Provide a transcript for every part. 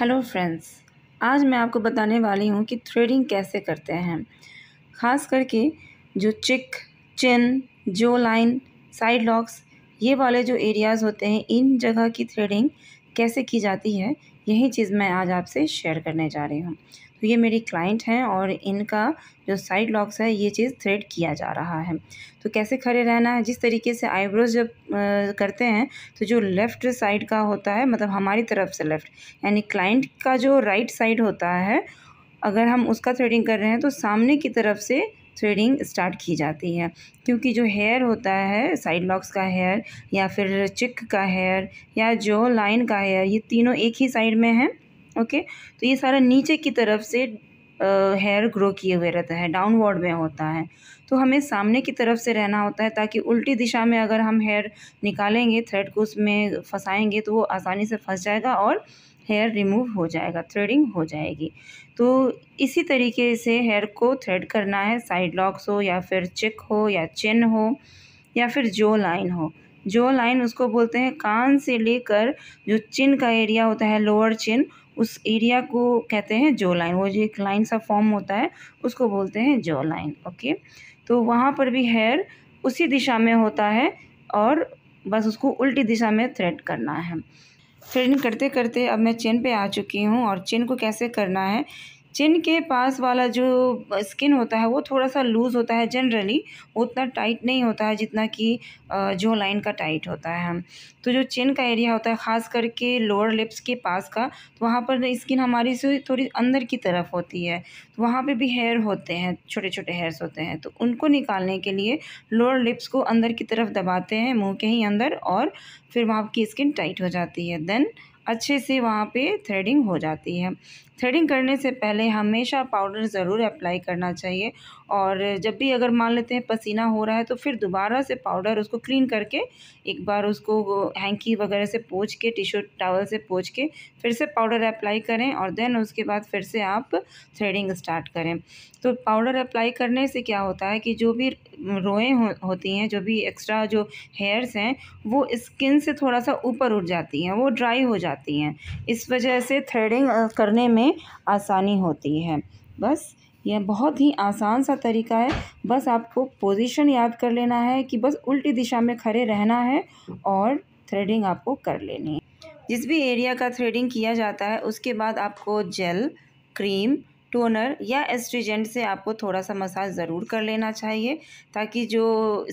hello friends आज मैं आपको बताने वाली हूँ कि थ्रेडिंग कैसे करते हैं ख़ास करके जो चिक चिन जो लाइन साइड लॉक्स ये वाले जो एरियाज़ होते हैं इन जगह की थ्रेडिंग कैसे की जाती है यही चीज़ मैं आज आपसे शेयर करने जा रही हूँ तो ये मेरे क्लाइंट हैं और इनका जो साइड लॉक्स है ये चीज़ थ्रेड किया जा रहा है तो कैसे खड़े रहना है जिस तरीके से आईब्रोज जब आ, करते हैं तो जो लेफ़्ट साइड का होता है मतलब हमारी तरफ से लेफ़्ट यानी क्लाइंट का जो राइट साइड होता है अगर हम उसका थ्रेडिंग कर रहे हैं तो सामने की तरफ से थ्रेडिंग स्टार्ट की जाती है क्योंकि जो हेयर होता है साइड लॉक्स का हेयर या फिर चिक का हेयर या जो लाइन का हेयर ये तीनों एक ही साइड में है ओके तो ये सारा नीचे की तरफ से हेयर ग्रो किए हुए रहता है डाउनवर्ड में होता है तो हमें सामने की तरफ से रहना होता है ताकि उल्टी दिशा में अगर हम हेयर निकालेंगे थ्रेड को उसमें फंसाएंगे तो वो आसानी से फंस जाएगा और हेयर रिमूव हो जाएगा थ्रेडिंग हो जाएगी तो इसी तरीके से हेयर को थ्रेड करना है साइड लॉक्स हो या फिर चिक हो या चिन हो या फिर जो लाइन हो जो लाइन उसको बोलते हैं कान से लेकर जो चिन का एरिया होता है लोअर चिन उस एरिया को कहते हैं जो लाइन वो जो एक लाइन सा फॉर्म होता है उसको बोलते हैं जो लाइन ओके तो वहाँ पर भी हेयर उसी दिशा में होता है और बस उसको उल्टी दिशा में थ्रेड करना है थ्रेडिंग करते करते अब मैं चेन पे आ चुकी हूँ और चेन को कैसे करना है चिन के पास वाला जो स्किन होता है वो थोड़ा सा लूज़ होता है जनरली उतना टाइट नहीं होता है जितना कि जो लाइन का टाइट होता है तो जो चिन का एरिया होता है ख़ास करके लोअर लिप्स के पास का तो वहाँ पर स्किन हमारी से थोड़ी अंदर की तरफ होती है तो वहाँ पे भी हेयर होते हैं छोटे छोटे हेयर्स होते हैं तो उनको निकालने के लिए लोअर लिप्स को अंदर की तरफ दबाते हैं मुँह के ही अंदर और फिर वहाँ की स्किन टाइट हो जाती है देन अच्छे से वहाँ पे थ्रेडिंग हो जाती है थ्रेडिंग करने से पहले हमेशा पाउडर ज़रूर अप्लाई करना चाहिए और जब भी अगर मान लेते हैं पसीना हो रहा है तो फिर दोबारा से पाउडर उसको क्लीन करके एक बार उसको हैंकी वगैरह से पोछ के टिशू टावल से पोछ के फिर से पाउडर अप्लाई करें और देन उसके बाद फिर से आप थ्रेडिंग स्टार्ट करें तो पाउडर अप्लाई करने से क्या होता है कि जो भी रोएँ हो, होती हैं जो भी एक्स्ट्रा जो हेयर्स हैं वो स्किन से थोड़ा सा ऊपर उठ जाती हैं वो ड्राई हो जाती हैं इस वजह से थ्रेडिंग करने में में आसानी होती है बस यह बहुत ही आसान सा तरीका है बस आपको पोजीशन याद कर लेना है कि बस उल्टी दिशा में खड़े रहना है और थ्रेडिंग आपको कर लेनी है जिस भी एरिया का थ्रेडिंग किया जाता है उसके बाद आपको जेल क्रीम टोनर या एस्ट्रीजेंट से आपको थोड़ा सा मसाज ज़रूर कर लेना चाहिए ताकि जो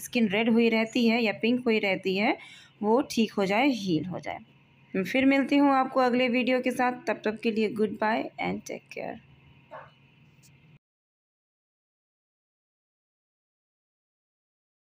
स्किन रेड हुई रहती है या पिंक हुई रहती है वो ठीक हो जाए हील हो जाए फिर मिलती हूँ आपको अगले वीडियो के साथ तब तक के लिए goodbye and take care